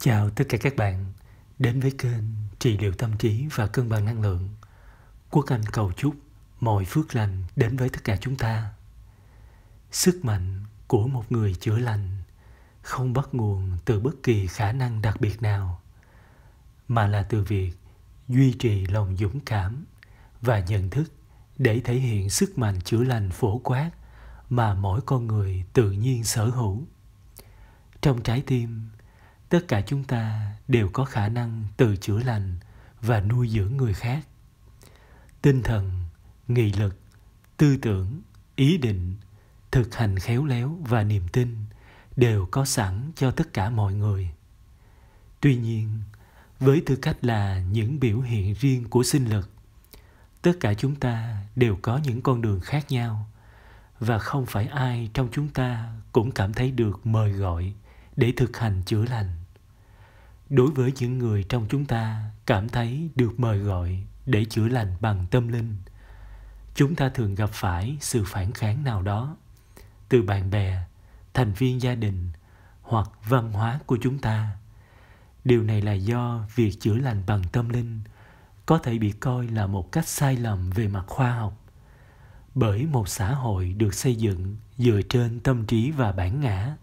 Chào tất cả các bạn đến với kênh Trị liệu tâm trí và cân bằng năng lượng. Quốc Anh cầu chúc mọi phước lành đến với tất cả chúng ta. Sức mạnh của một người chữa lành không bắt nguồn từ bất kỳ khả năng đặc biệt nào mà là từ việc duy trì lòng dũng cảm và nhận thức để thể hiện sức mạnh chữa lành phổ quát mà mỗi con người tự nhiên sở hữu. Trong trái tim tất cả chúng ta đều có khả năng tự chữa lành và nuôi dưỡng người khác tinh thần nghị lực tư tưởng ý định thực hành khéo léo và niềm tin đều có sẵn cho tất cả mọi người tuy nhiên với tư cách là những biểu hiện riêng của sinh lực tất cả chúng ta đều có những con đường khác nhau và không phải ai trong chúng ta cũng cảm thấy được mời gọi để thực hành chữa lành đối với những người trong chúng ta cảm thấy được mời gọi để chữa lành bằng tâm linh chúng ta thường gặp phải sự phản kháng nào đó từ bạn bè thành viên gia đình hoặc văn hóa của chúng ta điều này là do việc chữa lành bằng tâm linh có thể bị coi là một cách sai lầm về mặt khoa học bởi một xã hội được xây dựng dựa trên tâm trí và bản ngã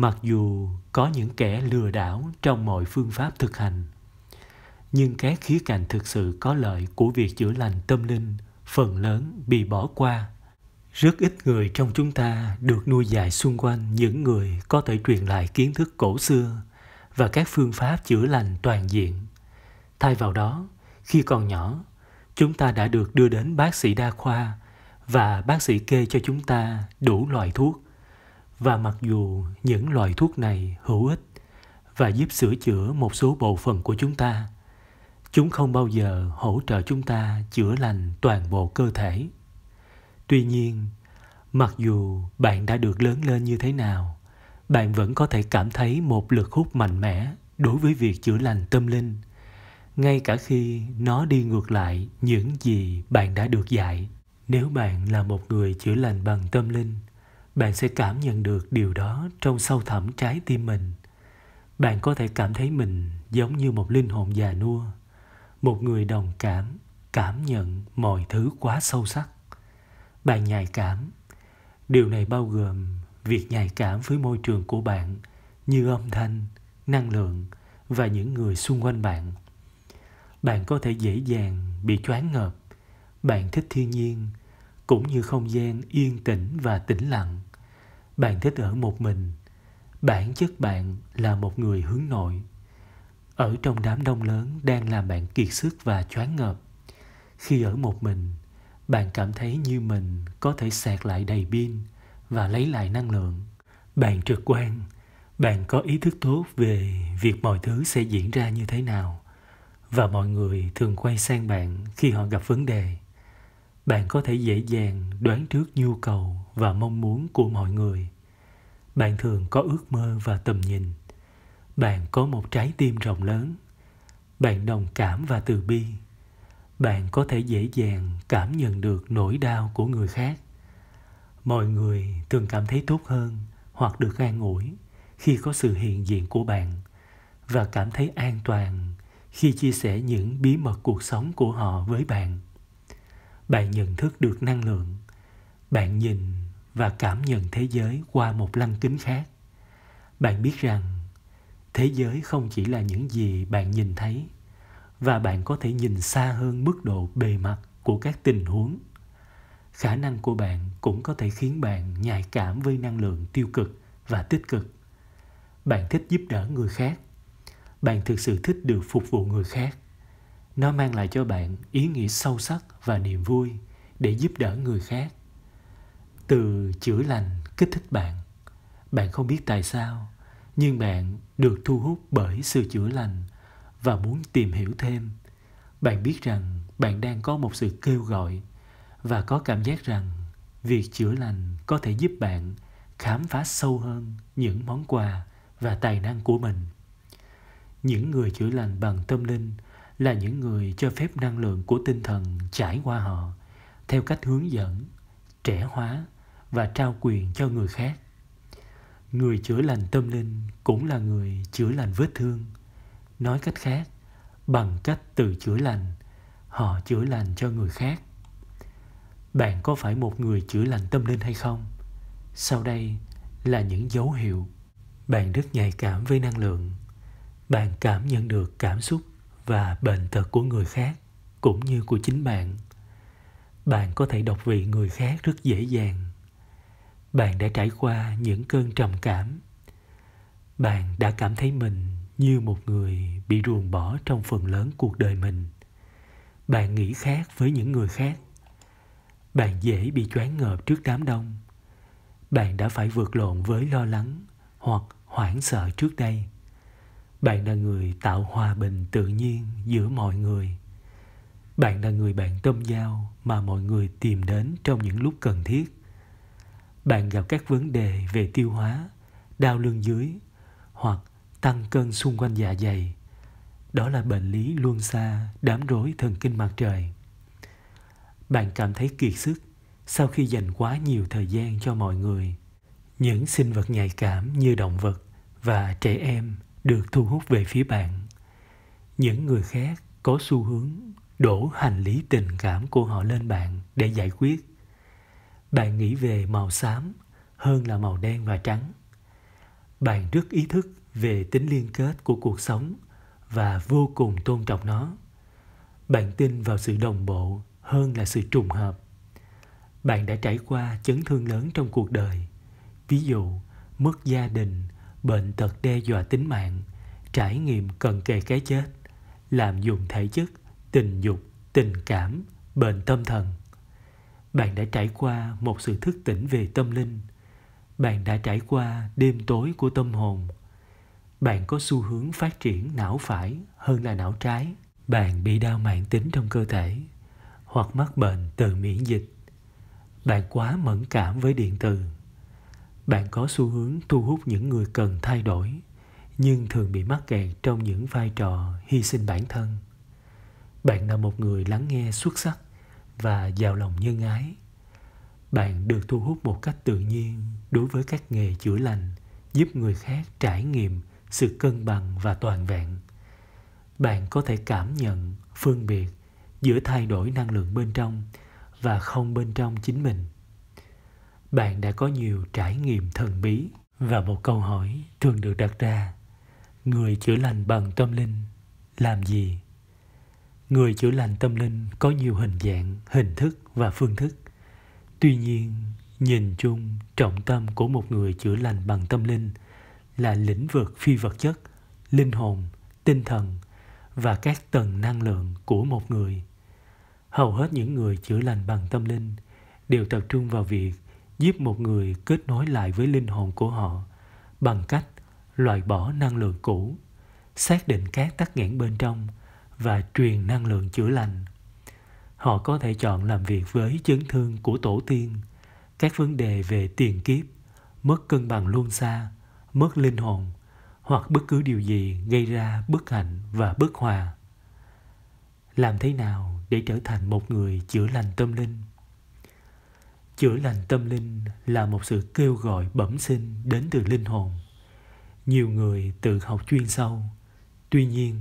mặc dù có những kẻ lừa đảo trong mọi phương pháp thực hành nhưng các khía cạnh thực sự có lợi của việc chữa lành tâm linh phần lớn bị bỏ qua rất ít người trong chúng ta được nuôi dạy xung quanh những người có thể truyền lại kiến thức cổ xưa và các phương pháp chữa lành toàn diện thay vào đó khi còn nhỏ chúng ta đã được đưa đến bác sĩ đa khoa và bác sĩ kê cho chúng ta đủ loại thuốc và mặc dù những loại thuốc này hữu ích và giúp sửa chữa một số bộ phận của chúng ta, chúng không bao giờ hỗ trợ chúng ta chữa lành toàn bộ cơ thể. Tuy nhiên, mặc dù bạn đã được lớn lên như thế nào, bạn vẫn có thể cảm thấy một lực hút mạnh mẽ đối với việc chữa lành tâm linh, ngay cả khi nó đi ngược lại những gì bạn đã được dạy. Nếu bạn là một người chữa lành bằng tâm linh, bạn sẽ cảm nhận được điều đó trong sâu thẳm trái tim mình bạn có thể cảm thấy mình giống như một linh hồn già nua một người đồng cảm cảm nhận mọi thứ quá sâu sắc bạn nhạy cảm điều này bao gồm việc nhạy cảm với môi trường của bạn như âm thanh năng lượng và những người xung quanh bạn bạn có thể dễ dàng bị choáng ngợp bạn thích thiên nhiên cũng như không gian yên tĩnh và tĩnh lặng bạn thích ở một mình bản chất bạn là một người hướng nội ở trong đám đông lớn đang làm bạn kiệt sức và choáng ngợp khi ở một mình bạn cảm thấy như mình có thể sạc lại đầy pin và lấy lại năng lượng bạn trực quan bạn có ý thức tốt về việc mọi thứ sẽ diễn ra như thế nào và mọi người thường quay sang bạn khi họ gặp vấn đề bạn có thể dễ dàng đoán trước nhu cầu và mong muốn của mọi người bạn thường có ước mơ và tầm nhìn bạn có một trái tim rộng lớn bạn đồng cảm và từ bi bạn có thể dễ dàng cảm nhận được nỗi đau của người khác mọi người thường cảm thấy tốt hơn hoặc được an ủi khi có sự hiện diện của bạn và cảm thấy an toàn khi chia sẻ những bí mật cuộc sống của họ với bạn bạn nhận thức được năng lượng bạn nhìn và cảm nhận thế giới qua một lăng kính khác bạn biết rằng thế giới không chỉ là những gì bạn nhìn thấy và bạn có thể nhìn xa hơn mức độ bề mặt của các tình huống khả năng của bạn cũng có thể khiến bạn nhạy cảm với năng lượng tiêu cực và tích cực bạn thích giúp đỡ người khác bạn thực sự thích được phục vụ người khác nó mang lại cho bạn ý nghĩa sâu sắc và niềm vui để giúp đỡ người khác từ chữa lành kích thích bạn bạn không biết tại sao nhưng bạn được thu hút bởi sự chữa lành và muốn tìm hiểu thêm bạn biết rằng bạn đang có một sự kêu gọi và có cảm giác rằng việc chữa lành có thể giúp bạn khám phá sâu hơn những món quà và tài năng của mình những người chữa lành bằng tâm linh là những người cho phép năng lượng của tinh thần trải qua họ theo cách hướng dẫn trẻ hóa và trao quyền cho người khác người chữa lành tâm linh cũng là người chữa lành vết thương nói cách khác bằng cách tự chữa lành họ chữa lành cho người khác bạn có phải một người chữa lành tâm linh hay không sau đây là những dấu hiệu bạn rất nhạy cảm với năng lượng bạn cảm nhận được cảm xúc và bệnh tật của người khác cũng như của chính bạn bạn có thể đọc vị người khác rất dễ dàng bạn đã trải qua những cơn trầm cảm bạn đã cảm thấy mình như một người bị ruồng bỏ trong phần lớn cuộc đời mình bạn nghĩ khác với những người khác bạn dễ bị choáng ngợp trước đám đông bạn đã phải vượt lộn với lo lắng hoặc hoảng sợ trước đây bạn là người tạo hòa bình tự nhiên giữa mọi người bạn là người bạn tâm giao mà mọi người tìm đến trong những lúc cần thiết bạn gặp các vấn đề về tiêu hóa đau lưng dưới hoặc tăng cân xung quanh dạ dày đó là bệnh lý luân xa đám rối thần kinh mặt trời bạn cảm thấy kiệt sức sau khi dành quá nhiều thời gian cho mọi người những sinh vật nhạy cảm như động vật và trẻ em được thu hút về phía bạn những người khác có xu hướng đổ hành lý tình cảm của họ lên bạn để giải quyết bạn nghĩ về màu xám hơn là màu đen và trắng bạn rất ý thức về tính liên kết của cuộc sống và vô cùng tôn trọng nó bạn tin vào sự đồng bộ hơn là sự trùng hợp bạn đã trải qua chấn thương lớn trong cuộc đời ví dụ mất gia đình bệnh tật đe dọa tính mạng, trải nghiệm cận kề cái chết, làm dùng thể chất, tình dục, tình cảm, bệnh tâm thần. Bạn đã trải qua một sự thức tỉnh về tâm linh. Bạn đã trải qua đêm tối của tâm hồn. Bạn có xu hướng phát triển não phải hơn là não trái. Bạn bị đau mạng tính trong cơ thể hoặc mắc bệnh từ miễn dịch. Bạn quá mẫn cảm với điện từ bạn có xu hướng thu hút những người cần thay đổi nhưng thường bị mắc kẹt trong những vai trò hy sinh bản thân bạn là một người lắng nghe xuất sắc và giàu lòng nhân ái bạn được thu hút một cách tự nhiên đối với các nghề chữa lành giúp người khác trải nghiệm sự cân bằng và toàn vẹn bạn có thể cảm nhận phân biệt giữa thay đổi năng lượng bên trong và không bên trong chính mình bạn đã có nhiều trải nghiệm thần bí và một câu hỏi thường được đặt ra người chữa lành bằng tâm linh làm gì người chữa lành tâm linh có nhiều hình dạng hình thức và phương thức tuy nhiên nhìn chung trọng tâm của một người chữa lành bằng tâm linh là lĩnh vực phi vật chất linh hồn tinh thần và các tầng năng lượng của một người hầu hết những người chữa lành bằng tâm linh đều tập trung vào việc giúp một người kết nối lại với linh hồn của họ bằng cách loại bỏ năng lượng cũ xác định các tắc nghẽn bên trong và truyền năng lượng chữa lành họ có thể chọn làm việc với chấn thương của tổ tiên các vấn đề về tiền kiếp mất cân bằng luân xa mất linh hồn hoặc bất cứ điều gì gây ra bất hạnh và bất hòa làm thế nào để trở thành một người chữa lành tâm linh chữa lành tâm linh là một sự kêu gọi bẩm sinh đến từ linh hồn nhiều người tự học chuyên sâu tuy nhiên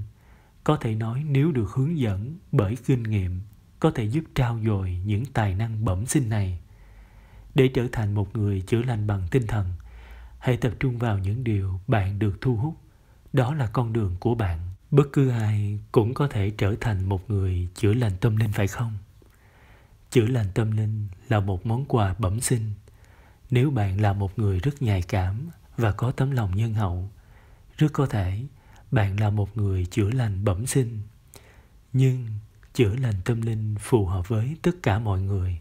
có thể nói nếu được hướng dẫn bởi kinh nghiệm có thể giúp trao dồi những tài năng bẩm sinh này để trở thành một người chữa lành bằng tinh thần hãy tập trung vào những điều bạn được thu hút đó là con đường của bạn bất cứ ai cũng có thể trở thành một người chữa lành tâm linh phải không chữa lành tâm linh là một món quà bẩm sinh nếu bạn là một người rất nhạy cảm và có tấm lòng nhân hậu rất có thể bạn là một người chữa lành bẩm sinh nhưng chữa lành tâm linh phù hợp với tất cả mọi người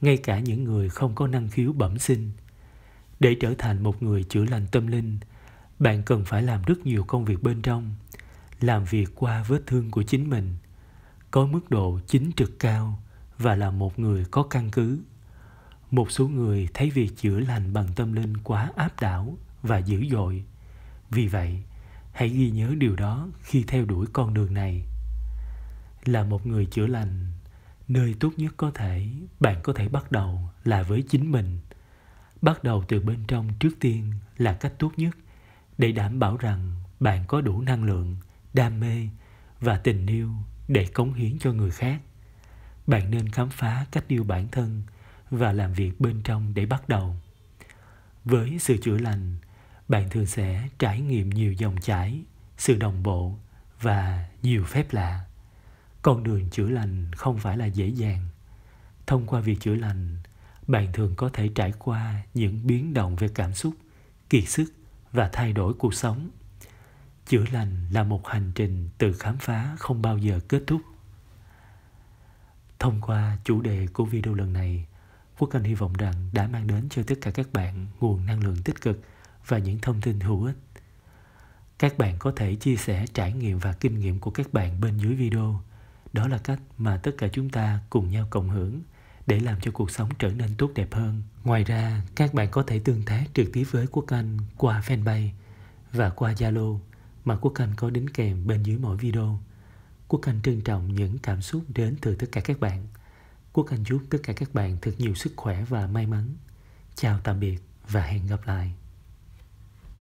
ngay cả những người không có năng khiếu bẩm sinh để trở thành một người chữa lành tâm linh bạn cần phải làm rất nhiều công việc bên trong làm việc qua vết thương của chính mình có mức độ chính trực cao và là một người có căn cứ một số người thấy việc chữa lành bằng tâm linh quá áp đảo và dữ dội vì vậy hãy ghi nhớ điều đó khi theo đuổi con đường này là một người chữa lành nơi tốt nhất có thể bạn có thể bắt đầu là với chính mình bắt đầu từ bên trong trước tiên là cách tốt nhất để đảm bảo rằng bạn có đủ năng lượng đam mê và tình yêu để cống hiến cho người khác bạn nên khám phá cách yêu bản thân và làm việc bên trong để bắt đầu với sự chữa lành bạn thường sẽ trải nghiệm nhiều dòng chảy sự đồng bộ và nhiều phép lạ con đường chữa lành không phải là dễ dàng thông qua việc chữa lành bạn thường có thể trải qua những biến động về cảm xúc kiệt sức và thay đổi cuộc sống chữa lành là một hành trình tự khám phá không bao giờ kết thúc Thông qua chủ đề của video lần này, Quốc Anh hy vọng rằng đã mang đến cho tất cả các bạn nguồn năng lượng tích cực và những thông tin hữu ích. Các bạn có thể chia sẻ trải nghiệm và kinh nghiệm của các bạn bên dưới video. Đó là cách mà tất cả chúng ta cùng nhau cộng hưởng để làm cho cuộc sống trở nên tốt đẹp hơn. Ngoài ra, các bạn có thể tương tác trực tiếp với Quốc Anh qua fanpage và qua Zalo mà Quốc Anh có đính kèm bên dưới mỗi video. Quốc Anh trân trọng những cảm xúc đến từ tất cả các bạn. Quốc Anh chúc tất cả các bạn thật nhiều sức khỏe và may mắn. Chào tạm biệt và hẹn gặp lại.